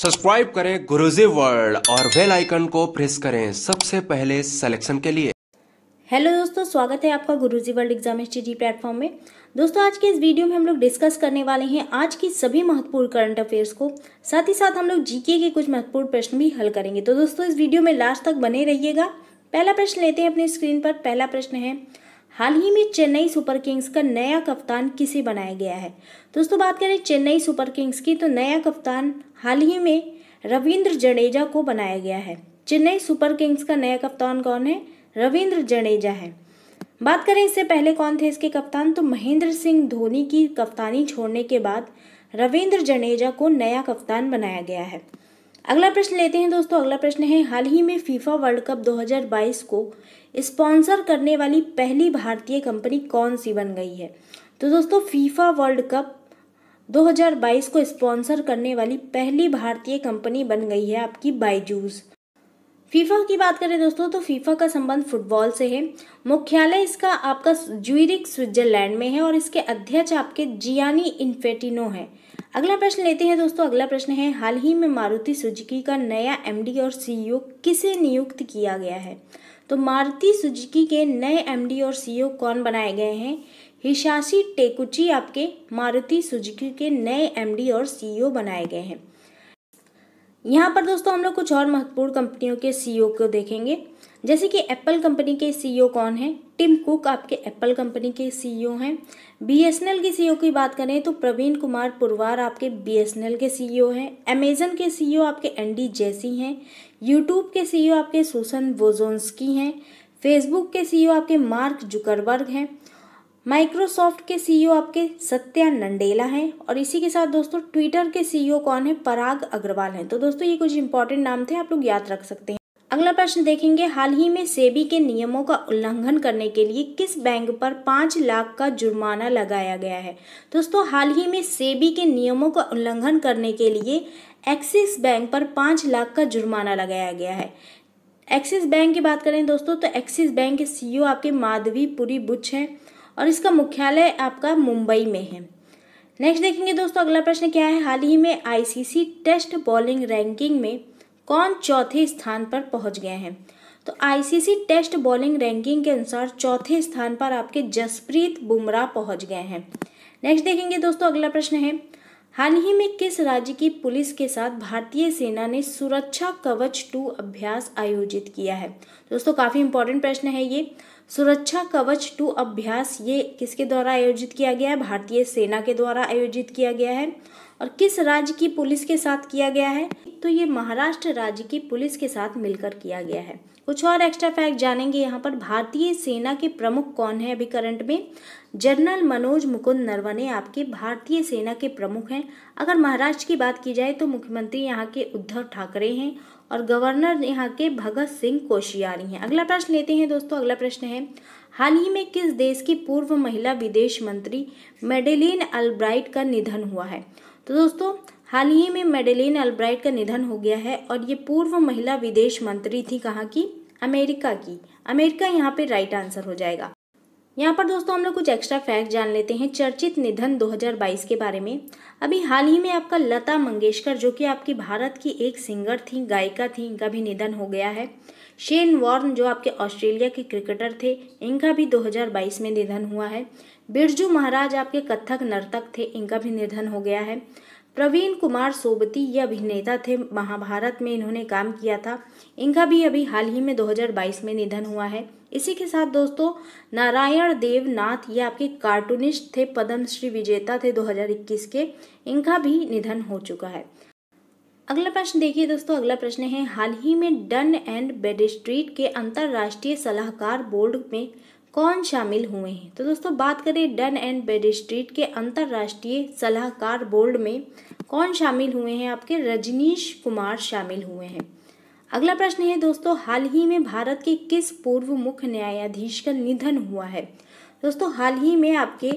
subscribe करें Guruji world और bell icon को प्रेस करें सबसे पहले सिलेक्शन के लिए हेलो दोस्तों स्वागत है आपका Guruji world exams platform में दोस्तों आज के इस वीडियो में हम लोग डिस्कस करने वाले हैं आज की सभी महत्वपूर्ण करंट अफेयर्स को साथ ही साथ हम लोग जीके के कुछ महत्वपूर्ण प्रश्न भी हल करेंगे तो दोस्तों इस वीडियो में लास्ट तक बने रहिएगा पहला प्रश्न लेते हैं अपने स्क्रीन पर पहला प्रश्न है हाल ही में चेन्नई सुपर किंग्स का नया कप्तान किसे बनाया गया है दोस्तों बात करें चेन्नई सुपर किंग्स की तो नया कप्तान हाल ही में रविंद्र जडेजा को बनाया गया है चेन्नई सुपर किंग्स का नया कप्तान कौन है रविंद्र जडेजा है बात करें इससे पहले कौन थे इसके कप्तान तो महेंद्र सिंह धोनी की कप्तानी छोड़ने के बाद रविंद्र जडेजा को नया कप्तान बनाया गया है अगला प्रश्न लेते हैं दोस्तों अगला प्रश्न है हाल ही में फीफा वर्ल्ड कप 2022 को स्पॉन्सर करने वाली पहली भारतीय कंपनी कौन सी बन गई है तो दोस्तों फीफा वर्ल्ड कप 2022 को स्पॉन्सर करने वाली पहली भारतीय कंपनी बन गई है आपकी बाईजूस फीफा की बात करें दोस्तों तो फीफा का संबंध फुटबॉल से है मुख्यालय इसका आपका ज्यूरिक स्विट्जरलैंड में है और इसके अध्यक्ष आपके जियानी इन्फेटिनो है अगला प्रश्न लेते हैं दोस्तों अगला प्रश्न है हाल ही में मारुति सुजुकी का नया एमडी और सीईओ e किसे नियुक्त किया गया है तो मारुति सुजुकी के नए एमडी और सीईओ e कौन बनाए गए हैं हिशाशी टेकुची आपके मारुति सुजुकी के नए एमडी और सीईओ e बनाए गए हैं यहाँ पर दोस्तों हम लोग कुछ और महत्वपूर्ण कंपनियों के सीईओ को देखेंगे जैसे कि एप्पल कंपनी के सीईओ e कौन है टिम कुक आपके एप्पल कंपनी के सीईओ e हैं बीएसएनएल के सीईओ e की बात करें तो प्रवीण कुमार पुरवार आपके बीएसएनएल के सीईओ हैं अमेजन के सीईओ आपके एनडी जैसी हैं यूट्यूब के सीईओ आपके सुसन वोजोन्स्की हैं फेसबुक के सीईओ आपके मार्क जुकरबर्ग हैं माइक्रोसॉफ्ट के सीईओ आपके सत्या नंडेला हैं और इसी के साथ दोस्तों ट्विटर के सीईओ कौन है पराग अग्रवाल हैं तो दोस्तों ये कुछ इंपॉर्टेंट नाम थे आप लोग याद रख सकते हैं अगला प्रश्न देखेंगे हाल ही में सेबी के नियमों का उल्लंघन करने के लिए किस बैंक पर पाँच लाख का जुर्माना लगाया गया है दोस्तों हाल ही में सेबी के नियमों का उल्लंघन करने के लिए एक्सिस बैंक पर पाँच लाख का जुर्माना लगाया गया है एक्सिस बैंक की बात करें दोस्तों तो एक्सिस बैंक के सीईओ आपके माधवीपुरी बुच है और इसका मुख्यालय आपका मुंबई में है नेक्स्ट देखेंगे दोस्तों अगला प्रश्न क्या है हाल ही में आईसीसी टेस्ट बॉलिंग रैंकिंग में कौन चौथे स्थान पर पहुंच गए हैं तो आईसीसी टेस्ट बॉलिंग रैंकिंग के अनुसार चौथे स्थान पर आपके जसप्रीत बुमराह पहुंच गए हैं नेक्स्ट देखेंगे दोस्तों अगला प्रश्न है हाल ही में किस राज्य की पुलिस के साथ भारतीय सेना ने सुरक्षा कवच टू अभ्यास आयोजित किया है दोस्तों काफ़ी इंपॉर्टेंट प्रश्न है ये सुरक्षा कवच टू अभ्यास ये किसके द्वारा आयोजित किया गया है भारतीय सेना के द्वारा आयोजित किया गया है और किस राज्य की पुलिस के साथ किया गया है तो ये महाराष्ट्र राज्य की पुलिस के साथ मिलकर किया गया है कुछ और एक्स्ट्रा फैक्ट जानेंगे यहाँ पर भारतीय सेना के प्रमुख कौन है अभी करंट में जनरल मनोज मुकुंद नरवणे आपके भारतीय सेना के प्रमुख हैं अगर महाराष्ट्र की बात की जाए तो मुख्यमंत्री यहाँ के उद्धव ठाकरे हैं और गवर्नर यहाँ के भगत सिंह कोशियारी हैं अगला प्रश्न लेते हैं दोस्तों अगला प्रश्न है हाल ही में किस देश की पूर्व महिला विदेश मंत्री मेडेलिन अल्ब्राइट का निधन हुआ है तो दोस्तों हाल ही में मेडेलिन अल्ब्राइट का निधन हो गया है और ये पूर्व महिला विदेश मंत्री थी कहाँ की अमेरिका की अमेरिका यहाँ पे राइट आंसर हो जाएगा यहाँ पर दोस्तों हम लोग कुछ एक्स्ट्रा फैक्ट जान लेते हैं चर्चित निधन 2022 के बारे में अभी हाल ही में आपका लता मंगेशकर जो कि आपकी भारत की एक सिंगर थी गायिका थी इनका भी निधन हो गया है शेन वॉर्न जो आपके ऑस्ट्रेलिया के क्रिकेटर थे इनका भी 2022 में निधन हुआ है बिरजू महाराज आपके कत्थक नर्तक थे इनका भी निधन हो गया है प्रवीण कुमार सोबती ये अभिनेता थे महाभारत में इन्होंने काम किया था इनका भी अभी हाल ही में 2022 में निधन हुआ है इसी के साथ दोस्तों नारायण देव नाथ ये आपके कार्टूनिस्ट थे पद्मश्री विजेता थे 2021 के इनका भी निधन हो चुका है अगला प्रश्न देखिए दोस्तों अगला प्रश्न है हाल ही में डन एंड बेड स्ट्रीट के अंतर्राष्ट्रीय सलाहकार बोर्ड में कौन शामिल हुए हैं तो दोस्तों बात करें डन एंड बेडिस्ट्रीट के अंतर्राष्ट्रीय सलाहकार बोर्ड में कौन शामिल हुए हैं आपके रजनीश कुमार शामिल हुए हैं अगला प्रश्न है दोस्तों हाल ही में भारत के किस पूर्व मुख्य न्यायाधीश का निधन हुआ है दोस्तों हाल ही में आपके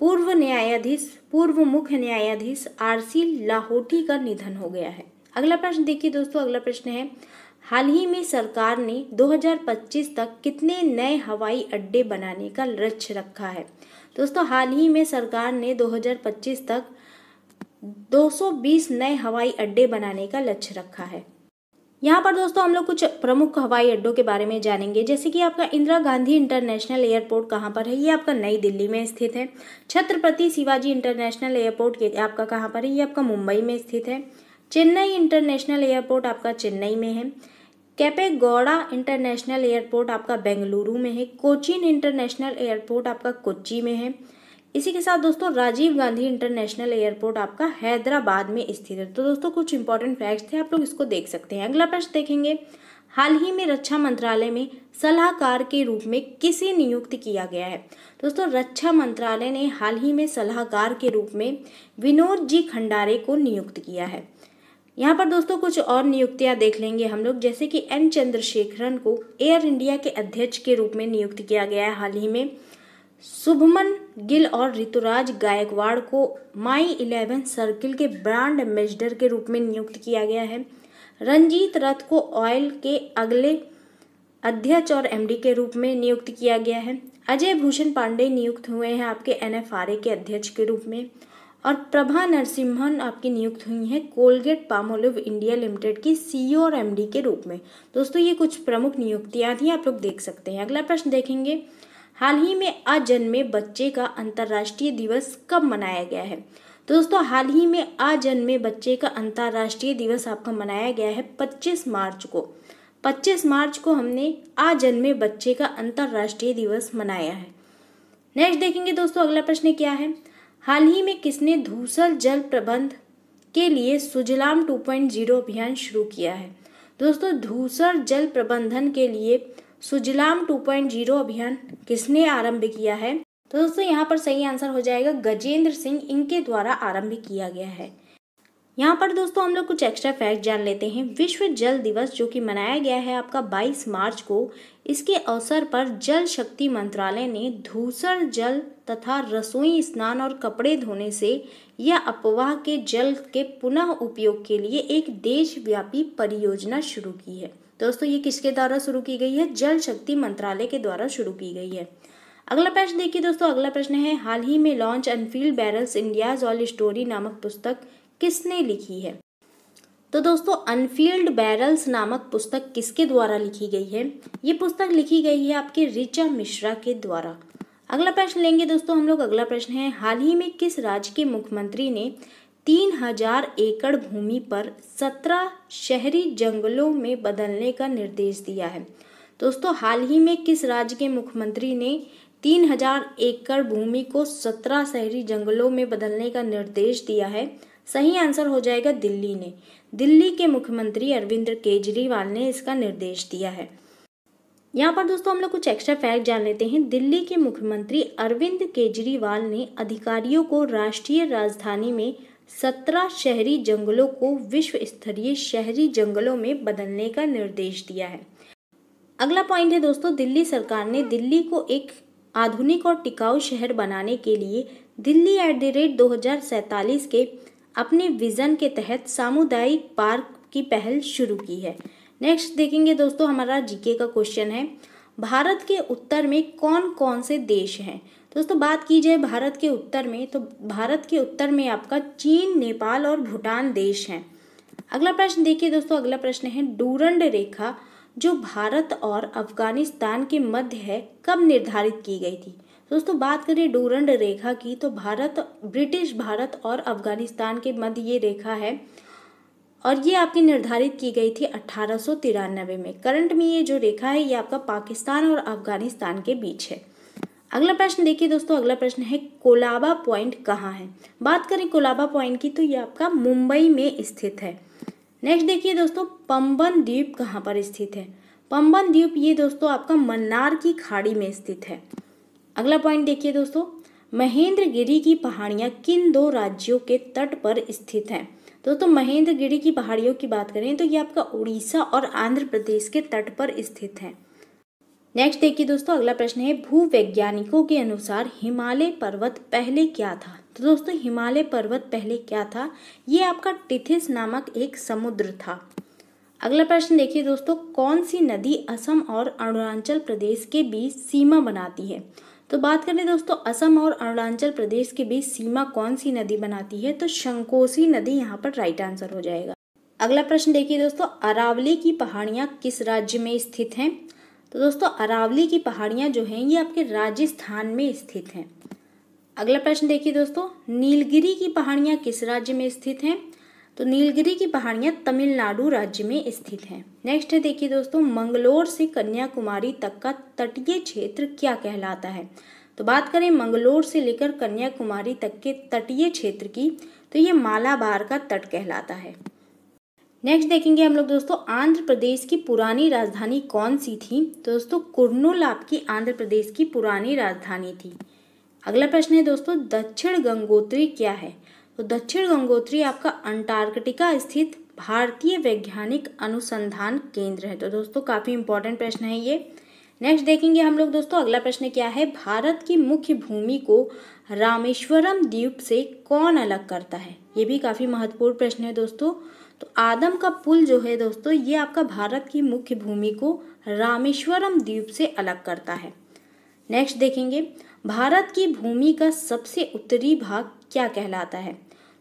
पूर्व न्यायाधीश पूर्व मुख्य न्यायाधीश आरसी लाहौटी का निधन हो गया है अगला प्रश्न देखिए दोस्तों अगला प्रश्न है हाल ही में सरकार ने 2025 तक कितने नए हवाई अड्डे बनाने का लक्ष्य रखा है दोस्तों हाल ही में सरकार ने 2025 तक 220 नए हवाई अड्डे बनाने का लक्ष्य रखा है यहाँ पर दोस्तों हम लोग कुछ प्रमुख हवाई अड्डों के बारे में जानेंगे जैसे कि आपका इंदिरा गांधी इंटरनेशनल एयरपोर्ट कहाँ पर है ये आपका नई दिल्ली में स्थित है छत्रपति शिवाजी इंटरनेशनल एयरपोर्ट आपका कहाँ पर है ये आपका मुंबई में स्थित है चेन्नई इंटरनेशनल एयरपोर्ट आपका चेन्नई में है कैपेगौड़ा इंटरनेशनल एयरपोर्ट आपका बेंगलुरु में है कोचिन इंटरनेशनल एयरपोर्ट आपका कोच्चि में है इसी के साथ दोस्तों राजीव गांधी इंटरनेशनल एयरपोर्ट आपका हैदराबाद में स्थित है तो दोस्तों कुछ इंपॉर्टेंट फैक्ट्स थे आप लोग इसको देख सकते हैं अगला प्रश्न देखेंगे हाल ही में रक्षा मंत्रालय में सलाहकार के रूप में किसे नियुक्त किया गया है दोस्तों रक्षा मंत्रालय ने हाल ही में सलाहकार के रूप में विनोद जी खंडारे को नियुक्त किया है यहाँ पर दोस्तों कुछ और नियुक्तियां देख लेंगे हम लोग जैसे कि एन चंद्रशेखरन को एयर इंडिया के अध्यक्ष के रूप में नियुक्त किया गया है हाल ही में शुभमन गिल और ऋतुराज गायकवाड़ को माई इलेवन सर्किल के ब्रांड एम्बेसडर के रूप में नियुक्त किया गया है रंजीत रथ को ऑयल के अगले अध्यक्ष और एमडी के रूप में नियुक्त किया गया है अजय भूषण पांडे नियुक्त हुए हैं आपके एनएफआरए के अध्यक्ष के रूप में और प्रभा नरसिम्हन आपकी नियुक्त हुई हैं कोलगेट पामोलिव इंडिया लिमिटेड की सीईओ और एमडी के रूप में दोस्तों ये कुछ प्रमुख नियुक्तियां थी आप लोग देख सकते हैं अगला प्रश्न देखेंगे हाल ही में अजन्मे बच्चे का अंतर्राष्ट्रीय दिवस कब मनाया गया है दोस्तों हाल ही में अजन्मे बच्चे का अंतर्राष्ट्रीय दिवस आपका मनाया गया है 25 मार्च को 25 मार्च को हमने अजन्मे बच्चे का अंतर्राष्ट्रीय दिवस मनाया है नेक्स्ट देखेंगे दोस्तों अगला प्रश्न क्या है हाल ही में किसने धूसल जल प्रबंध के लिए सुजलाम 2.0 अभियान शुरू किया है दोस्तों धूसर जल प्रबंधन के लिए सुजलाम 2.0 अभियान किसने आरंभ किया है तो दोस्तों यहाँ पर सही आंसर हो जाएगा गजेंद्र सिंह इनके द्वारा आरंभ किया गया है यहाँ पर दोस्तों हम लोग कुछ एक्स्ट्रा फैक्ट जान लेते हैं विश्व जल दिवस जो कि मनाया गया है आपका 22 मार्च को इसके अवसर पर जल शक्ति मंत्रालय ने धूसर जल तथा रसोई स्नान और कपड़े धोने से या अपवाह के जल के पुनः उपयोग के लिए एक देशव्यापी परियोजना शुरू की है दोस्तों ये किसके द्वारा शुरू की गई है जल शक्ति मंत्रालय के द्वारा शुरू की गई है अगला प्रश्न देखिए दोस्तों अगला प्रश्न है हाल ही में launch Enfield barrels India's all story नामक पुस्तक किसने लिखी है तो दोस्तों अनफील्ड बैरल्स नामक पुस्तक किसके द्वारा लिखी गई है ये पुस्तक लिखी गई है आपके रिचा मिश्रा के द्वारा अगला प्रश्न लेंगे दोस्तों हम लोग अगला प्रश्न है हाल ही में किस राज्य के मुख्यमंत्री ने तीन हजार एकड़ भूमि पर सत्रह शहरी जंगलों में बदलने का निर्देश दिया है दोस्तों हाल ही में किस राज्य के मुख्यमंत्री ने तीन हजार एकड़ भूमि को सत्रह शहरी जंगलों में बदलने का निर्देश दिया है सही आंसर हो जाएगा दिल्ली ने दिल्ली के मुख्यमंत्री अरविंद केजरीवाल ने इसका निर्देश दिया है यहाँ पर दोस्तों हम लोग कुछ एक्स्ट्रा फैक्ट जान लेते हैं दिल्ली के मुख्यमंत्री अरविंद केजरीवाल ने अधिकारियों को राष्ट्रीय राजधानी में सत्रह शहरी जंगलों को विश्व स्तरीय शहरी जंगलों में बदलने का निर्देश दिया है अगला पॉइंट है दोस्तों दिल्ली सरकार ने दिल्ली को एक आधुनिक और टिकाऊ शहर बनाने के लिए दिल्ली एट द रेट दो के अपने विज़न के तहत सामुदायिक पार्क की पहल शुरू की है नेक्स्ट देखेंगे दोस्तों हमारा जीके का क्वेश्चन है भारत के उत्तर में कौन कौन से देश हैं दोस्तों बात की जाए भारत के उत्तर में तो भारत के उत्तर में आपका चीन नेपाल और भूटान देश हैं अगला प्रश्न देखिए दोस्तों अगला प्रश्न है डूरंड रेखा जो भारत और अफगानिस्तान के मध्य है कब निर्धारित की गई थी दोस्तों बात करें डोरंड रेखा की तो भारत ब्रिटिश भारत और अफगानिस्तान के मध्य ये रेखा है और ये आपकी निर्धारित की गई थी अट्ठारह में करंट में ये जो रेखा है ये आपका पाकिस्तान और अफगानिस्तान के बीच है अगला प्रश्न देखिए दोस्तों अगला प्रश्न है कोलाबा पॉइंट कहाँ है बात करें कोलाबा पॉइंट की तो ये आपका मुंबई में स्थित है नेक्स्ट देखिए दोस्तों पंबन द्वीप कहाँ पर स्थित है पंबन द्वीप ये दोस्तों आपका मन्नार की खाड़ी में स्थित है अगला पॉइंट देखिए दोस्तों महेंद्र गिरी की पहाड़ियाँ किन दो राज्यों के तट पर स्थित हैं दोस्तों महेंद्रगिरी की पहाड़ियों की बात करें तो ये आपका उड़ीसा और आंध्र प्रदेश के तट पर स्थित है नेक्स्ट देखिए दोस्तों अगला प्रश्न है भूवैज्ञानिकों के अनुसार हिमालय पर्वत पहले क्या था तो दोस्तों हिमालय पर्वत पहले क्या था ये आपका टिथिस नामक एक समुद्र था अगला प्रश्न देखिए दोस्तों कौन सी नदी असम और अरुणाचल प्रदेश के बीच सीमा बनाती है तो बात करें दोस्तों असम और अरुणाचल प्रदेश के बीच सीमा कौन सी नदी बनाती है तो शंकोसी नदी यहाँ पर राइट आंसर हो जाएगा अगला प्रश्न देखिए दोस्तों अरावली की पहाड़ियाँ किस राज्य में स्थित हैं तो दोस्तों अरावली की पहाड़ियाँ जो हैं ये आपके राजस्थान में स्थित हैं अगला प्रश्न देखिए दोस्तों नीलगिरी की पहाड़ियाँ किस राज्य में स्थित हैं तो नीलगिरी की पहाड़ियाँ तमिलनाडु राज्य में स्थित हैं नेक्स्ट है देखिए दोस्तों मंगलोर से कन्याकुमारी तक का तटीय क्षेत्र क्या कहलाता है तो बात करें मंगलोर से लेकर कन्याकुमारी तक के तटीय क्षेत्र की तो ये मालाबार का तट कहलाता है नेक्स्ट देखेंगे हम लोग दोस्तों आंध्र प्रदेश की पुरानी राजधानी कौन सी थी तो दोस्तों कुर्नोलाप की आंध्र प्रदेश की पुरानी राजधानी थी अगला प्रश्न है दोस्तों दक्षिण गंगोत्री क्या है तो दक्षिण गंगोत्री आपका अंटार्कटिका स्थित भारतीय वैज्ञानिक अनुसंधान केंद्र है तो दोस्तों काफ़ी इंपॉर्टेंट प्रश्न है ये नेक्स्ट देखेंगे हम लोग दोस्तों अगला प्रश्न क्या है भारत की मुख्य भूमि को रामेश्वरम द्वीप से कौन अलग करता है ये भी काफ़ी महत्वपूर्ण प्रश्न है दोस्तों तो आदम का पुल जो है दोस्तों ये आपका भारत की मुख्य भूमि को रामेश्वरम द्वीप से अलग करता है नेक्स्ट देखेंगे भारत की भूमि का सबसे उत्तरी भाग क्या कहलाता है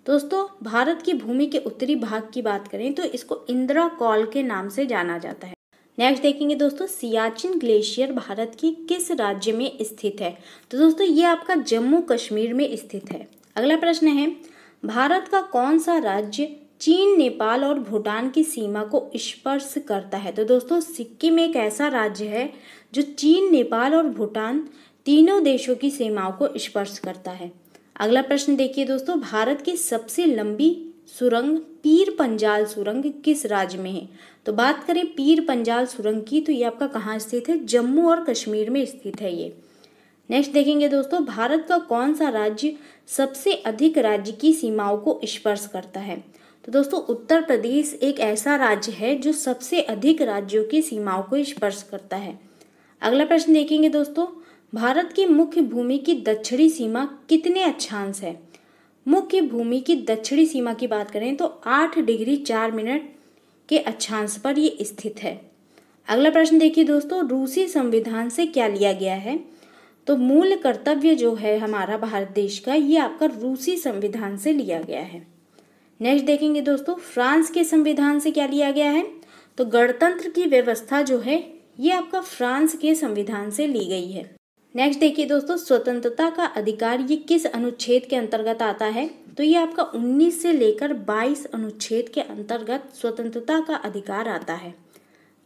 दोस्तों भारत की भूमि के उत्तरी भाग की बात करें तो इसको इंदिरा कॉल के नाम से जाना जाता है नेक्स्ट देखेंगे दोस्तों सियाचिन ग्लेशियर भारत की किस राज्य में स्थित है तो दोस्तों ये आपका जम्मू कश्मीर में स्थित है अगला प्रश्न है भारत का कौन सा राज्य चीन नेपाल और भूटान की सीमा को स्पर्श करता है तो दोस्तों सिक्किम एक ऐसा राज्य है जो चीन नेपाल और भूटान तीनों देशों की सीमाओं को स्पर्श करता है अगला प्रश्न देखिए दोस्तों भारत की सबसे लंबी सुरंग पीर पंजाल सुरंग किस राज्य में है तो बात करें पीर पंजाल सुरंग की तो ये आपका कहाँ स्थित है जम्मू और कश्मीर में स्थित है ये नेक्स्ट देखेंगे दोस्तों भारत का कौन सा राज्य सबसे अधिक राज्य की सीमाओं को स्पर्श करता है तो दोस्तों उत्तर प्रदेश एक ऐसा राज्य है जो सबसे अधिक राज्यों की सीमाओं को स्पर्श करता है अगला प्रश्न देखेंगे दोस्तों भारत की मुख्य भूमि की दक्षिणी सीमा कितने अक्षांश है मुख्य भूमि की दक्षिणी सीमा की बात करें तो आठ डिग्री चार मिनट के अक्षांश पर ये स्थित है अगला प्रश्न देखिए दोस्तों रूसी संविधान से क्या लिया गया है तो मूल कर्तव्य जो है हमारा भारत देश का ये आपका रूसी संविधान से लिया गया है नेक्स्ट देखेंगे दोस्तों फ्रांस के संविधान से क्या लिया गया है तो गणतंत्र की व्यवस्था जो है ये आपका फ्रांस के संविधान से ली गई है नेक्स्ट देखिए दोस्तों स्वतंत्रता का अधिकार ये किस अनुच्छेद के अंतर्गत आता है तो ये आपका 19 से लेकर 22 अनुच्छेद के अंतर्गत स्वतंत्रता का अधिकार आता है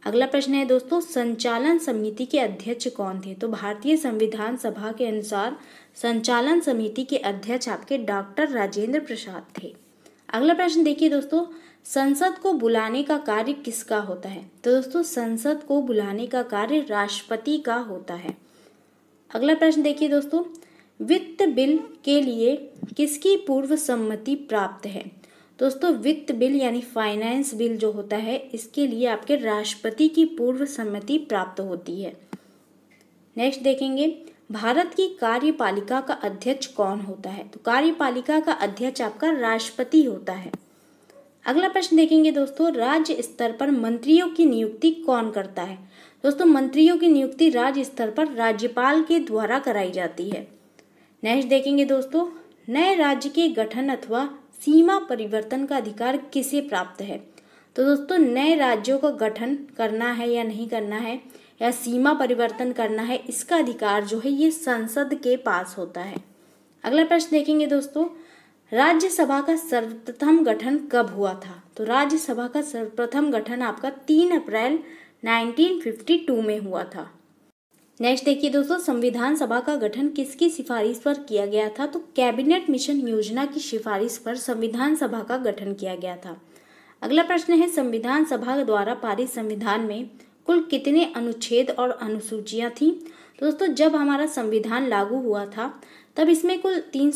अगला प्रश्न है दोस्तों संचालन समिति के अध्यक्ष कौन थे तो भारतीय संविधान सभा के अनुसार संचालन समिति के अध्यक्ष आपके डॉक्टर राजेंद्र प्रसाद थे अगला प्रश्न देखिए दोस्तों संसद को बुलाने का कार्य किसका होता है तो दोस्तों संसद को बुलाने का कार्य राष्ट्रपति का होता है अगला प्रश्न देखिए दोस्तों वित्त बिल के लिए किसकी पूर्व सम्मति प्राप्त है दोस्तों वित्त बिल यानी फाइनेंस बिल जो होता है इसके लिए आपके राष्ट्रपति की पूर्व सम्मति प्राप्त होती है नेक्स्ट देखेंगे भारत की कार्यपालिका का अध्यक्ष कौन होता है तो कार्यपालिका का अध्यक्ष आपका राष्ट्रपति होता है अगला प्रश्न देखेंगे दोस्तों राज्य स्तर पर मंत्रियों की नियुक्ति कौन करता है दोस्तों मंत्रियों की नियुक्ति राज्य स्तर पर राज्यपाल के द्वारा कराई जाती है नेक्स्ट देखेंगे दोस्तों नए राज्य के गठन अथवा सीमा परिवर्तन का अधिकार किसे प्राप्त है तो दोस्तों नए राज्यों का गठन करना है या नहीं करना है या सीमा परिवर्तन करना है इसका अधिकार जो है ये संसद के पास होता है अगला प्रश्न देखेंगे दोस्तों राज्यसभा का सर्वप्रथम गठन कब हुआ था तो राज्यसभा का सर्वप्रथम गठन आपका तीन अप्रैल 1952 में हुआ था नेक्स्ट देखिए दोस्तों संविधान सभा का गठन किसकी सिफारिश पर किया गया था तो कैबिनेट मिशन योजना की सिफारिश पर संविधान सभा का गठन किया गया था अगला प्रश्न है संविधान सभा द्वारा पारित संविधान में कुल कितने अनुच्छेद और अनुसूचियां थी दोस्तों जब हमारा संविधान लागू हुआ था तब इसमें कुल तीन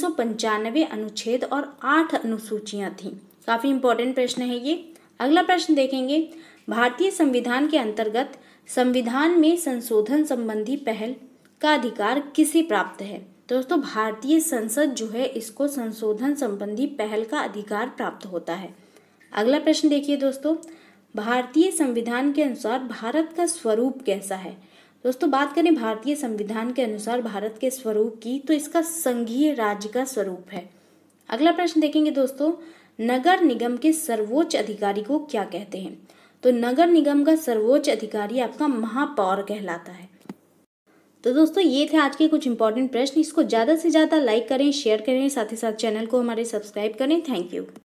अनुच्छेद और आठ अनुसूचियां थी काफ़ी इंपॉर्टेंट प्रश्न है ये अगला प्रश्न देखेंगे भारतीय संविधान के अंतर्गत संविधान में संशोधन संबंधी पहल का अधिकार किसे प्राप्त है दोस्तों भारतीय संसद जो है इसको संशोधन संबंधी पहल का अधिकार प्राप्त होता है अगला प्रश्न देखिए दोस्तों भारतीय संविधान के अनुसार भारत का स्वरूप कैसा है दोस्तों बात करें भारतीय संविधान के अनुसार भारत के स्वरूप की तो इसका संघीय राज्य का स्वरूप है अगला प्रश्न देखेंगे दोस्तों नगर निगम के सर्वोच्च अधिकारी को क्या कहते हैं तो नगर निगम का सर्वोच्च अधिकारी आपका महापौर कहलाता है तो दोस्तों ये थे आज के कुछ इंपॉर्टेंट प्रश्न इसको ज़्यादा से ज़्यादा लाइक करें शेयर करें साथ ही साथ चैनल को हमारे सब्सक्राइब करें थैंक यू